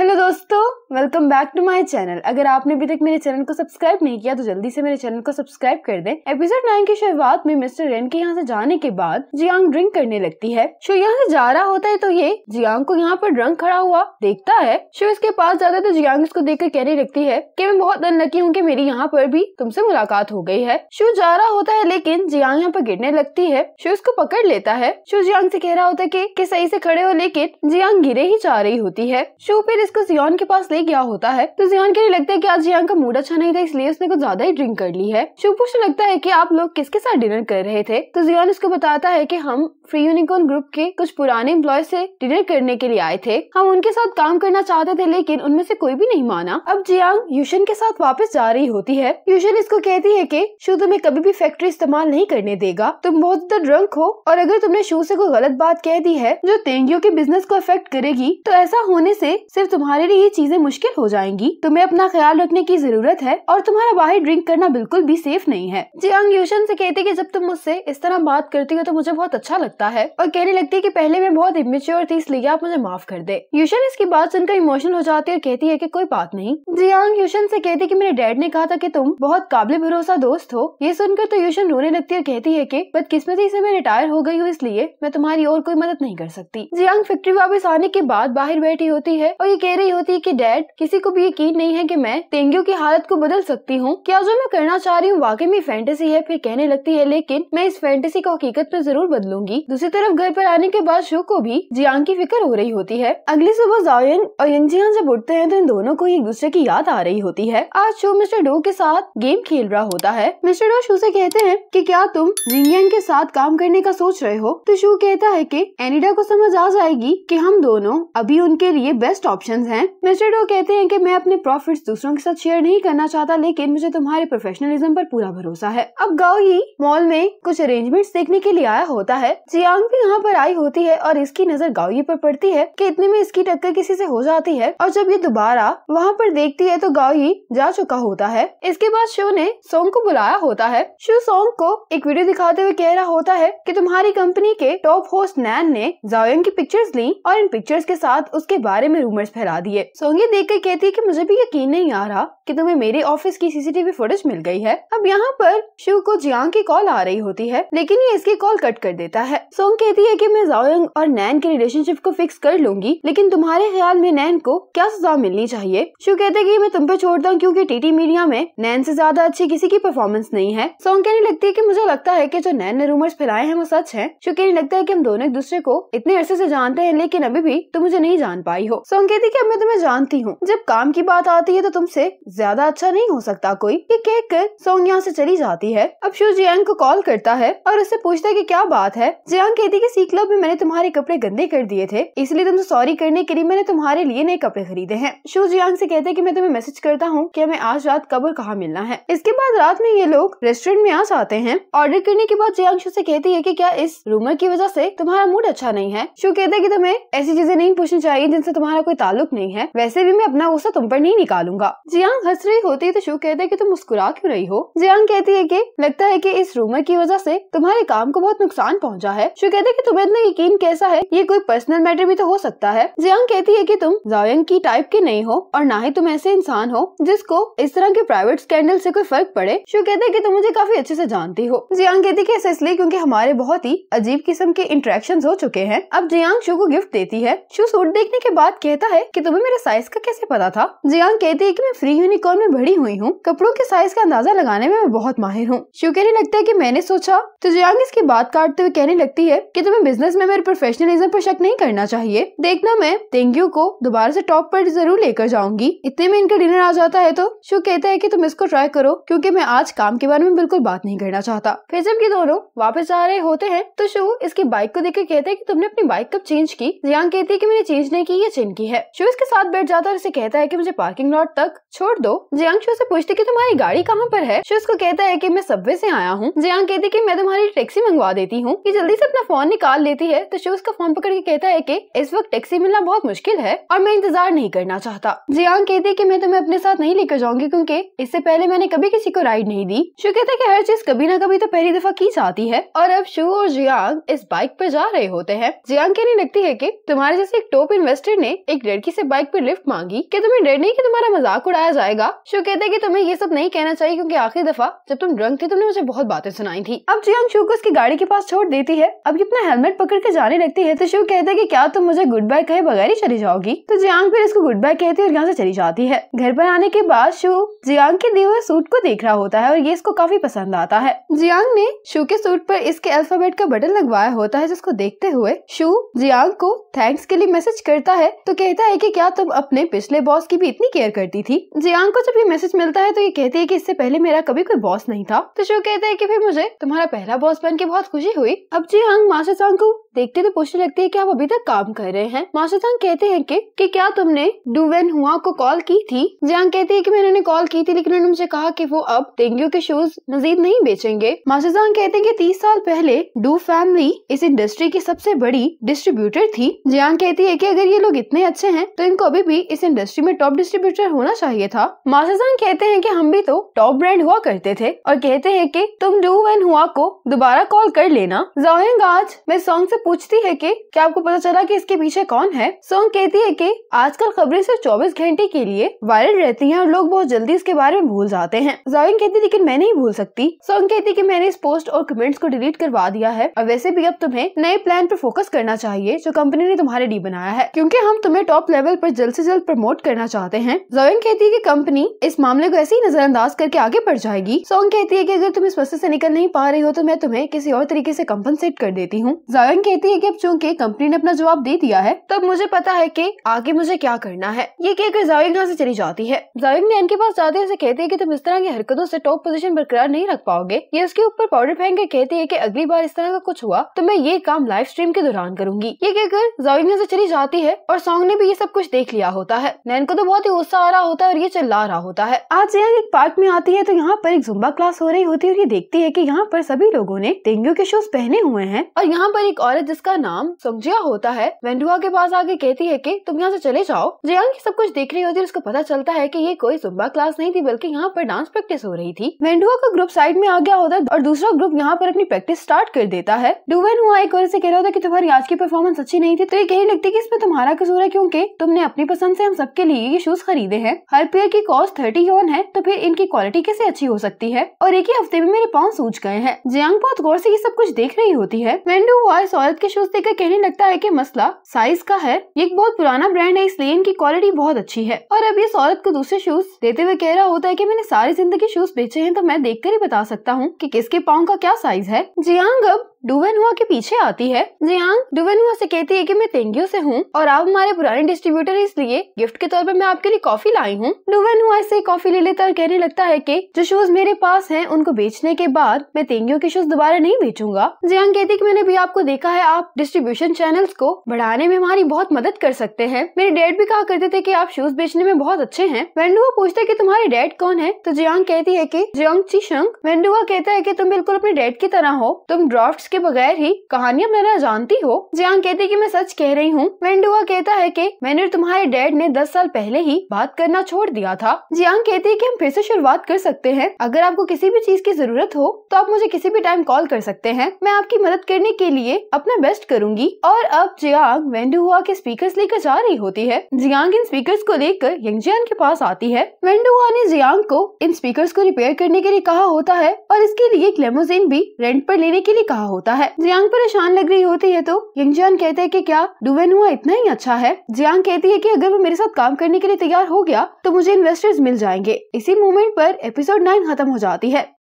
hello दोस्तों welcome back to my channel अगर आपने अभी तक मेरे चैनल को सब्सक्राइब नहीं किया तो जल्दी से मेरे चैनल को सब्सक्राइब कर दें एपिसोड नाइन की शुरुआत में मिस्टर रेन के यहाँ से जाने के बाद जियांग ड्रिंक करने लगती है शो यहाँ से जा रहा होता है तो ये जियांग को यहाँ पर ड्रंक खड़ा हुआ देखता है शो इसके पास जाता है तो जियांग इसको देख कर कहने लगती है की मैं बहुत अनलकी हूँ की मेरी यहाँ पर भी तुमसे मुलाकात हो गई है शो जा रहा होता है लेकिन जियांग यहाँ पर गिरने लगती है शो इसको पकड़ लेता है शो जियांग से कह रहा होता है की सही से खड़े हो लेकिन जियांग गिरे ही जा रही होती है शो फिर इसको जियान के पास ले गया होता है तो जियान के लिए लगता है की आज जियान का मूड अच्छा नहीं था इसलिए उसने कुछ ज्यादा ही ड्रिंक कर ली है शुभ पूछने लगता है की आप लोग किसके साथ डिनर कर रहे थे तो जियान उसको बताता है की हम फ्री यूनिकॉर्न ग्रुप के कुछ पुराने एम्प्लॉय से डिनर करने के लिए आए थे हम उनके साथ काम करना चाहते थे लेकिन उनमें से कोई भी नहीं माना अब जियांग यूशन के साथ वापस जा रही होती है यूशन इसको कहती है कि शू तुम्हें कभी भी फैक्ट्री इस्तेमाल नहीं करने देगा तुम बहुत ज्यादा ड्रंक हो और अगर तुमने शू से कोई गलत बात कह दी है जो तेंगियों के बिजनेस को अफेक्ट करेगी तो ऐसा होने ऐसी सिर्फ तुम्हारे लिए ये चीजें मुश्किल हो जाएंगी तुम्हें अपना ख्याल रखने की जरूरत है और तुम्हारा बाहर ड्रिंक करना बिल्कुल भी सेफ नहीं है जियांग हाँ, यूशन से कहती कि जब तुम मुझसे इस तरह बात करती हो तो मुझे बहुत अच्छा लगता है और कहने लगती है कि पहले मैं बहुत इमेच्योर थी इसलिए आप मुझे माफ कर दे यूशन इसकी बात सुनकर इमोशनल हो जाती है और कहती है की कोई बात नहीं जियांग हाँ, यूशन से कहती की मेरे डैड ने कहा था की तुम बहुत काबिल भरोसा दोस्त हो ये सुनकर तो यूशन रोने लगती है और कहती है बट बदकिस्मती से मैं रिटायर हो गई हूँ इसलिए मैं तुम्हारी और कोई मदद नहीं कर सकती जियांग फैक्ट्री हाँ, वापस आने के बाद बाहर बैठी होती है और ये कह रही होती कि डैड किसी को भी यकीन नहीं है कि मैं तेंगू की हालत को बदल सकती हूँ क्या जो मैं करना चाह रही हूँ वाकई में फैंटेसी है फिर कहने लगती है लेकिन मैं इस फैंटेसी को हकीकत में जरूर बदलूंगी दूसरी तरफ घर पर आने के बाद शो को भी जियांग की फिक्र हो रही होती है अगली सुबह जायन और यंजियान जब उठते हैं तो इन दोनों को एक दूसरे की याद आ रही होती है आज शो मिस्टर डो के साथ गेम खेल रहा होता है मिस्टर डो शू ऐसी कहते हैं की क्या तुम जिंगयांग के साथ काम करने का सोच रहे हो तो शू कहता है की एनिडा को समझ आ जाएगी की हम दोनों अभी उनके लिए बेस्ट ऑप्शन ऑप्शन हैं मिस्टर डो कहते हैं कि मैं अपने प्रॉफिट्स दूसरों के साथ शेयर नहीं करना चाहता लेकिन मुझे तुम्हारे प्रोफेशनलिज्म पर पूरा भरोसा है अब गाओ मॉल में कुछ अरेंजमेंट्स देखने के लिए आया होता है जियांग भी यहाँ पर आई होती है और इसकी नजर गाओ पर पड़ती है की इतने में इसकी टक्कर किसी ऐसी हो जाती है और जब ये दोबारा वहाँ पर देखती है तो गाओ जा चुका होता है इसके बाद शो ने सोंग को बुलाया होता है शो सोंग को एक वीडियो दिखाते हुए कह रहा होता है कि तुम्हारी कंपनी के टॉप होस्ट नैन ने जाओयंग की पिक्चर्स ली और इन पिक्चर्स के साथ उसके बारे में रूमर्स फहरा दिए सोनिया देख कर कहती है की मुझे भी यकीन नहीं आ रहा की तुम्हें मेरे ऑफिस की सीसीटीवी फुटेज मिल गई है अब यहाँ पर शिव को जियांग की कॉल आ रही होती है लेकिन ये इसकी कॉल कट कर देता है सोंग कहती है की मैं जाओंग और नैन के रिलेशनशिप को फिक्स कर लूंगी लेकिन तुम्हारे ख्याल में नैन को क्या सजा मिलनी चाहिए शिव कहते की मैं तुम पे छोड़ता हूँ क्यूँकी टीटी मीडिया में नैन से ज्यादा अच्छी किसी की परफॉर्मेंस नहीं है सोंग कहने लगती है की मुझे लगता है की जो नैन ने रूमर्स फैलाए हैं वो सच है शिव कहने लगता है की हम दोनों एक दूसरे को इतने अरसे से जानते हैं लेकिन अभी भी तुम मुझे नहीं जान पाई हो सोंग कहती देखिए अब मैं तुम्हें जानती हूँ जब काम की बात आती है तो तुमसे ज्यादा अच्छा नहीं हो सकता कोई ये कह कर सोंग यहाँ ऐसी चली जाती है अब शिव जियांग को कॉल करता है और उससे पूछता है की क्या बात है जियांग कहती है की सी क्लब में मैंने तुम्हारे कपड़े गंदे कर दिए थे इसलिए तुमसे सॉरी करने के लिए मैंने तुम्हारे लिए नए कपड़े खरीदे हैं शिव जियांग ऐसी कहते की मैं तुम्हें मैसेज करता हूँ की हमें आज रात कब और कहाँ मिलना है इसके बाद रात में ये लोग रेस्टोरेंट में आ जाते हैं ऑर्डर करने के बाद जियांग शू ऐसी कहती है की क्या इस रूमर की वजह ऐसी तुम्हारा मूड अच्छा नहीं है शो कहते की तुम्हें ऐसी चीजें नहीं पूछनी चाहिए जिनसे तुम्हारा कोई ताल्लुक ताल्लुक नहीं है वैसे भी मैं अपना गुस्सा तुम पर नहीं निकालूंगा जियांग हंस रही होती तो शो कहते है तुम मुस्कुरा क्यूँ रही हो जियांग कहती है की लगता है की इस रूमर की वजह ऐसी तुम्हारे काम को बहुत नुकसान पहुँचा है शो कहते की तुम्हें इतना यकीन कैसा है ये कोई पर्सनल मैटर भी तो हो सकता है जियांग कहती है की तुम जायंग की टाइप के नहीं हो और ना ही तुम ऐसे इंसान हो जिसको इस तरह के प्राइवेट स्कैंडल से कोई फर्क पड़े शो कहते हैं कि तुम मुझे काफी अच्छे से जानती हो जियांग कहती है ऐसा इसलिए क्योंकि हमारे बहुत ही अजीब किस्म के इंटरेक्शन हो चुके हैं अब जियांग शो को गिफ्ट देती है शो सूट देखने के बाद कहता है कि तुम्हें मेरे साइज का कैसे पता था जियांग कहती है कि मैं फ्री यूनिकॉर्न में बड़ी हुई हूँ कपड़ों के साइज का अंदाजा लगाने में मैं बहुत माहिर हूँ शिव कहने लगता है की मैंने सोचा तो जियांग इसकी बात काटते हुए कहने लगती है की तुम्हें बिजनेस में मेरे प्रोफेशनलिज्म पर शक नहीं करना चाहिए देखना मैं तेंग्यू को दोबारा ऐसी टॉप पर जरूर लेकर जाऊंगी इतने में इनका डिनर आ जाता है तो शिव कहता है की तुम इसको ट्राई करो क्यूँकी मैं आज काम के बारे में बिल्कुल बात नहीं करना चाहता फिर जब ये दोनों वापस जा रहे होते हैं तो शिव इसकी बाइक को देख कहते हैं कि तुमने अपनी बाइक कब चेंज की जियांग कहती है कि मैंने चेंज नहीं की ये चेंज की है शिव इसके साथ बैठ जाता है और इसे कहता है कि मुझे पार्किंग लॉट तक छोड़ दो जियांग शिव से पूछती कि तुम्हारी गाड़ी कहाँ पर है शिव उसको कहता है कि मैं सब्वे से आया हूँ जियांग कहती कि मैं तुम्हारी टैक्सी मंगवा देती हूँ ये जल्दी से अपना फोन निकाल लेती है तो शिव उसका फोन पकड़ के कहता है की इस वक्त टैक्सी मिलना बहुत मुश्किल है और मैं इंतजार नहीं करना चाहता जियांग कहती की मैं तुम्हें अपने साथ नहीं लेकर जाऊंगी क्यूँकी इससे पहले मैंने कभी किसी को राइड नहीं दी शिव कहता है की हर चीज कभी न कभी तो पहली दफा की जाती है और अब शिव और जियांग इस बाइक पर जा रहे होते हैं जियांग कहने लगती है की तुम्हारे जैसे एक टॉप इन्वेस्टर ने एक लड़की लड़की से बाइक पे लिफ्ट मांगी कि तुम्हें डर नहीं कि तुम्हारा मजाक उड़ाया जाएगा शो कहते हैं कि तुम्हें ये सब नहीं कहना चाहिए क्योंकि आखिरी दफा जब तुम ड्रंक थे तुमने मुझे बहुत बातें सुनाई थी अब जियांग शो को उसकी गाड़ी के पास छोड़ देती है अब अपना हेलमेट पकड़ के जाने लगती है तो शो कहते हैं क्या तुम मुझे गुड बाय कहे बगैर ही चली जाओगी तो जियांग फिर इसको गुड बाय कहती है और यहाँ ऐसी चली जाती है घर पर आने के बाद शो जियांग के दिए हुए सूट को देख रहा होता है और ये इसको काफी पसंद आता है जियांग ने शो के सूट पर इसके अल्फाबेट का बटन लगवाया होता है जिसको देखते हुए शू जियांग को थैंक्स के लिए मैसेज करता है तो कहता है कि क्या तुम अपने पिछले बॉस की भी इतनी केयर करती थी जियांग को जब ये मैसेज मिलता है तो ये कहती है कि इससे पहले मेरा कभी कोई बॉस नहीं था तो शो कहता है कि फिर मुझे तुम्हारा पहला बॉस बन के बहुत खुशी हुई अब जियांग माशा सांग को देखते तो पूछने लगती है कि आप अभी तक काम कर रहे हैं मास्टर कहते हैं कि, कि क्या तुमने डुवेन हुआ को कॉल की थी जियांग कहती है कि मैंने उन्हें कॉल की थी लेकिन उन्होंने मुझे कहा कि वो अब डेंगू के शूज मजीद नहीं बेचेंगे मास्टर कहते हैं कि तीस साल पहले डू फैमिली इस इंडस्ट्री की सबसे बड़ी डिस्ट्रीब्यूटर थी जियांग कहती है की अगर ये लोग इतने अच्छे है तो इनको अभी भी इस इंडस्ट्री में टॉप डिस्ट्रीब्यूटर होना चाहिए था मास्टर कहते हैं की हम भी तो टॉप ब्रांड हुआ करते थे और कहते हैं की तुम डू हुआ को दोबारा कॉल कर लेना जाहिंग आज मैं सॉन्ग ऐसी पूछती है कि क्या आपको पता चला कि इसके पीछे कौन है सोंग कहती है कि आजकल खबरें सिर्फ 24 घंटे के लिए वायरल रहती हैं और लोग बहुत जल्दी इसके बारे में भूल जाते हैं जाविन कहती लेकिन मैं नहीं भूल सकती सोंग कहती कि मैंने इस पोस्ट और कमेंट्स को डिलीट करवा दिया है और वैसे भी अब तुम्हें नए प्लान पर फोकस करना चाहिए जो कंपनी ने तुम्हारे लिए बनाया है क्यूँकी हम तुम्हें टॉप लेवल पर जल्द ऐसी जल्द प्रमोट करना चाहते हैं जोइन कहती है की कंपनी इस मामले को ऐसे ही नजरअंदाज करके आगे बढ़ जाएगी सोंग कहती है की अगर तुम इस बस्ते ऐसी निकल नहीं पा रही हो तो मैं तुम्हें किसी और तरीके ऐसी कम्पनसेट कर देती हूँ जाविन कहती कहती है कि अब चूंकि कंपनी ने अपना जवाब दे दिया है तब तो मुझे पता है कि आगे मुझे क्या करना है ये कहकर जाविक यहाँ से चली जाती है जाविक ने इनके पास जाते हुए कहती है कि तुम इस तरह की हरकतों से टॉप पोजीशन बरकरार नहीं रख पाओगे ये उसके ऊपर पाउडर फेंक कर कहती है की अगली बार इस तरह का कुछ हुआ तो मैं ये काम लाइव स्ट्रीम के दौरान करूंगी ये कहकर जाविक यहाँ चली जाती है और सॉन्ग ने भी ये सब कुछ देख लिया होता है नैन को तो बहुत ही गुस्सा आ रहा होता है और ये चिल्ला रहा होता है आज यहाँ एक पार्क में आती है तो यहाँ पर एक जुम्बा क्लास हो रही होती है और ये देखती है की यहाँ पर सभी लोगों ने डेंगू के शूज पहने हुए हैं और यहाँ पर एक और इशारे जिसका नाम समझिया होता है वेंडुआ के पास आगे कहती है कि तुम यहाँ से चले जाओ जयांग सब कुछ देख रही होती है उसको पता चलता है कि ये कोई जुम्बा क्लास नहीं थी बल्कि यहाँ पर डांस प्रैक्टिस हो रही थी वेंडुआ का ग्रुप साइड में आ गया होता है और दूसरा ग्रुप यहाँ पर अपनी प्रैक्टिस स्टार्ट कर देता है डुवेन हुआ एक और से कह रहा होता की तुम्हारी आज की परफॉर्मेंस अच्छी नहीं थी तो ये कही लगती की इसमें तुम्हारा कसूर है क्यूँकी तुमने अपनी पसंद ऐसी हम सबके लिए ये शूज खरीदे हैं हर पेयर की कॉस्ट थर्टी वन है तो फिर इनकी क्वालिटी कैसे अच्छी हो सकती है और एक ही हफ्ते में मेरे पाँव सूझ गए हैं जयांग बहुत गौर से ये सब कुछ देख रही होती है वेंडू हुआ भारत के शूज देखकर कहने लगता है कि मसला साइज का है ये एक बहुत पुराना ब्रांड है इसलिए इनकी क्वालिटी बहुत अच्छी है और अब इस औरत को दूसरे शूज देते हुए कह रहा होता है की मैंने सारी जिंदगी शूज बेचे हैं तो मैं देखकर ही बता सकता हूँ की कि किसके पाँव का क्या साइज है जियांग हाँ, अब हुआ के पीछे आती है जियांग हुआ हाँ, से कहती है कि मैं तेंगियो से हूँ और आप हमारे पुराने डिस्ट्रीब्यूटर इसलिए गिफ्ट के तौर पर मैं आपके लिए कॉफी लाई हूँ हुआ इससे कॉफी ले लेता और कहने लगता है की जो शूज मेरे पास है उनको बेचने के बाद मैं तेंगियो के शूज दोबारा नहीं बेचूंगा जियांग हाँ, कहती है की मैंने भी आपको देखा है आप डिस्ट्रीब्यूशन चैनल को बढ़ाने में हमारी बहुत मदद कर सकते हैं मेरे डैड भी कहा करते थे की आप शूज बेचने में बहुत अच्छे है वेंडुआ पूछते की तुम्हारे डैड कौन है तो जियांग हाँ, कहती है की जियांग ची वेंडुआ कहता है की तुम बिल्कुल अपने डैड की तरह हो तुम ड्राफ्ट के बगैर ही कहानियाँ मेरा जानती हो जियांग कहती की मैं सच कह रही हूँ वेंडुआ कहता है की मैंने तुम्हारे डैड ने दस साल पहले ही बात करना छोड़ दिया था जियांग कहती है की हम फिर से शुरुआत कर सकते हैं अगर आपको किसी भी चीज की जरूरत हो तो आप मुझे किसी भी टाइम कॉल कर सकते हैं मैं आपकी मदद करने के लिए अपना बेस्ट करूंगी और अब जियांग वेंडुआ के स्पीकर्स लेकर जा रही होती है जियांग इन स्पीकर्स को लेकर यंगजियान के पास आती है वेंडुआ ने जियांग को इन स्पीकर्स को रिपेयर करने के लिए कहा होता है और इसके लिए एक लेमोजिन भी रेंट पर लेने के लिए कहा होता होता है जियांग परेशान लग रही होती है तो यंगजान कहते हैं कि क्या डुवेन हुआ इतना ही अच्छा है जियांग कहती है कि अगर वो मेरे साथ काम करने के लिए तैयार हो गया तो मुझे इन्वेस्टर्स मिल जाएंगे इसी मोमेंट पर एपिसोड नाइन खत्म हो जाती है